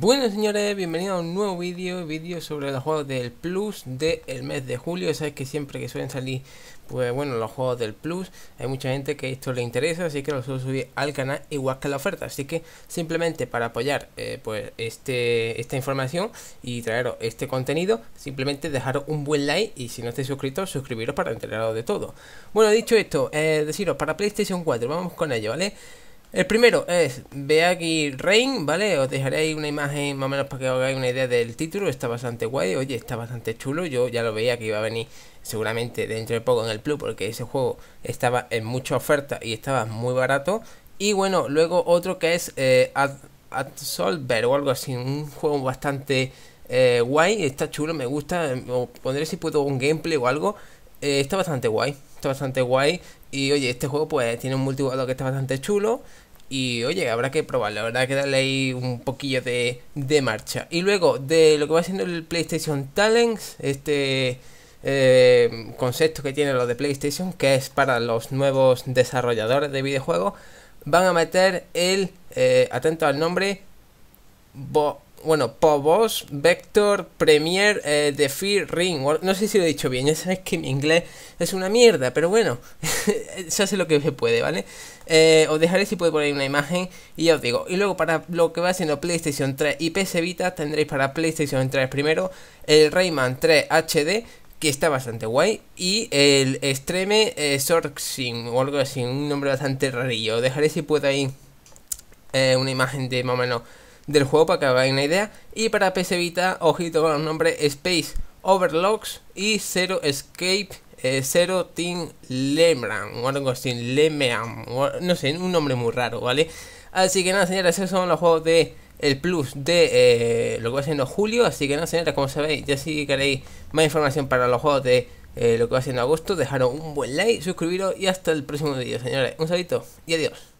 Bueno señores, bienvenidos a un nuevo vídeo, vídeo sobre los juegos del Plus del mes de julio, sabéis que siempre que suelen salir, pues bueno, los juegos del Plus, hay mucha gente que esto le interesa, así que los suelo subir al canal igual que la oferta, así que simplemente para apoyar eh, pues este, esta información y traeros este contenido, simplemente dejaros un buen like y si no estáis suscritos, suscribiros para enteraros de todo. Bueno, dicho esto, eh, deciros, para PlayStation 4, vamos con ello, ¿vale? vale el primero es Beaggy Rain, ¿vale? Os dejaré una imagen más o menos para que os hagáis una idea del título. Está bastante guay, oye, está bastante chulo. Yo ya lo veía que iba a venir seguramente dentro de poco en el Plus, porque ese juego estaba en mucha oferta y estaba muy barato. Y bueno, luego otro que es eh, o algo así, un juego bastante eh, guay, está chulo, me gusta. Eh, pondré si puedo un gameplay o algo eh, está bastante guay. Está bastante guay. Y oye, este juego pues tiene un multijugador que está bastante chulo. Y oye, habrá que probarlo, habrá que darle ahí un poquillo de, marcha. Y luego, de lo que va siendo el PlayStation Talents, este eh, concepto que tiene lo de PlayStation, que es para los nuevos desarrolladores de videojuegos, van a meter el, eh, atento al nombre, Bo bueno, Pobos, Vector, Premiere, eh, The Fear Ring. No sé si lo he dicho bien, ya sabéis que mi inglés es una mierda, pero bueno, se hace lo que se puede, ¿vale? Eh, os dejaré si puedo poner una imagen y ya os digo. Y luego para lo que va siendo PlayStation 3 y PS Vita tendréis para PlayStation 3 primero el Rayman 3 HD, que está bastante guay. Y el Extreme eh, o algo así, un nombre bastante rarillo. Os dejaré si puedo ahí eh, una imagen de más o menos del juego para que hagáis una idea. Y para PS Vita, ojito con los nombres Space Overlocks y Zero Escape 0 eh, Zero Team Lemran o algo no sé, un nombre muy raro, ¿vale? Así que nada, señores, esos son los juegos de el plus de eh, lo que va siendo julio. Así que nada, señores, como sabéis, ya si queréis más información para los juegos de eh, lo que va siendo agosto, dejaros un buen like, suscribiros y hasta el próximo vídeo, señores. Un saludito y adiós.